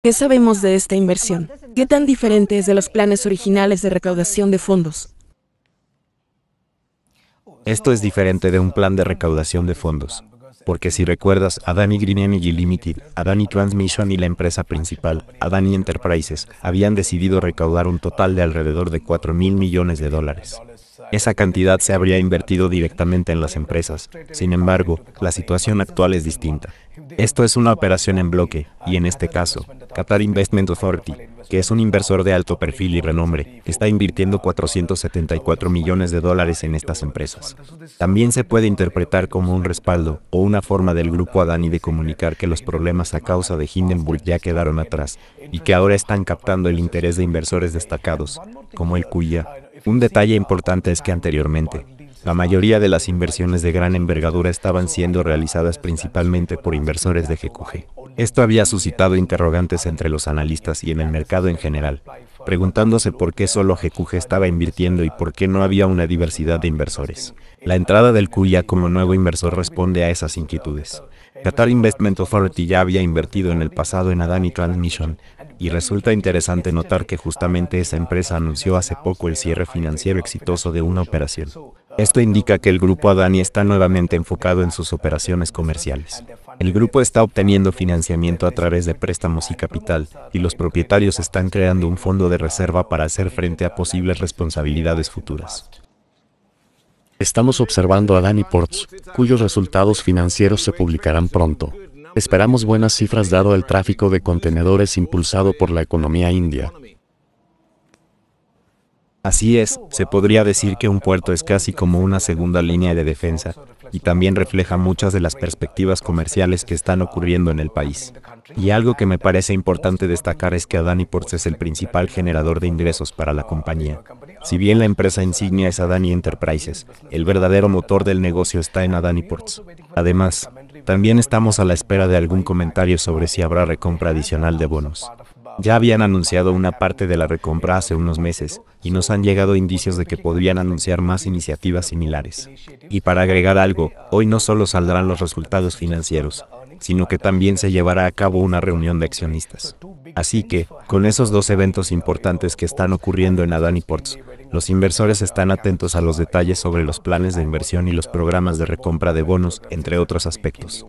¿Qué sabemos de esta inversión? ¿Qué tan diferente es de los planes originales de recaudación de fondos? Esto es diferente de un plan de recaudación de fondos, porque si recuerdas, Adani Green Energy Limited, Adani Transmission y la empresa principal, Adani Enterprises, habían decidido recaudar un total de alrededor de 4 mil millones de dólares. Esa cantidad se habría invertido directamente en las empresas. Sin embargo, la situación actual es distinta. Esto es una operación en bloque, y en este caso, Qatar Investment Authority, que es un inversor de alto perfil y renombre, está invirtiendo 474 millones de dólares en estas empresas. También se puede interpretar como un respaldo o una forma del grupo Adani de comunicar que los problemas a causa de Hindenburg ya quedaron atrás y que ahora están captando el interés de inversores destacados, como el Cuya. Un detalle importante es que anteriormente, la mayoría de las inversiones de gran envergadura estaban siendo realizadas principalmente por inversores de GQG. Esto había suscitado interrogantes entre los analistas y en el mercado en general, preguntándose por qué solo GQG estaba invirtiendo y por qué no había una diversidad de inversores. La entrada del CUIA como nuevo inversor responde a esas inquietudes. Qatar Investment Authority ya había invertido en el pasado en Adani Transmission, y resulta interesante notar que justamente esa empresa anunció hace poco el cierre financiero exitoso de una operación. Esto indica que el grupo Adani está nuevamente enfocado en sus operaciones comerciales. El grupo está obteniendo financiamiento a través de préstamos y capital, y los propietarios están creando un fondo de reserva para hacer frente a posibles responsabilidades futuras. Estamos observando a Danny Ports, cuyos resultados financieros se publicarán pronto. Esperamos buenas cifras dado el tráfico de contenedores impulsado por la economía india. Así es, se podría decir que un puerto es casi como una segunda línea de defensa, y también refleja muchas de las perspectivas comerciales que están ocurriendo en el país. Y algo que me parece importante destacar es que Adani Ports es el principal generador de ingresos para la compañía. Si bien la empresa insignia es Adani Enterprises, el verdadero motor del negocio está en Adani Ports. Además, también estamos a la espera de algún comentario sobre si habrá recompra adicional de bonos. Ya habían anunciado una parte de la recompra hace unos meses, y nos han llegado indicios de que podrían anunciar más iniciativas similares. Y para agregar algo, hoy no solo saldrán los resultados financieros, sino que también se llevará a cabo una reunión de accionistas. Así que, con esos dos eventos importantes que están ocurriendo en Adani Ports, los inversores están atentos a los detalles sobre los planes de inversión y los programas de recompra de bonos, entre otros aspectos.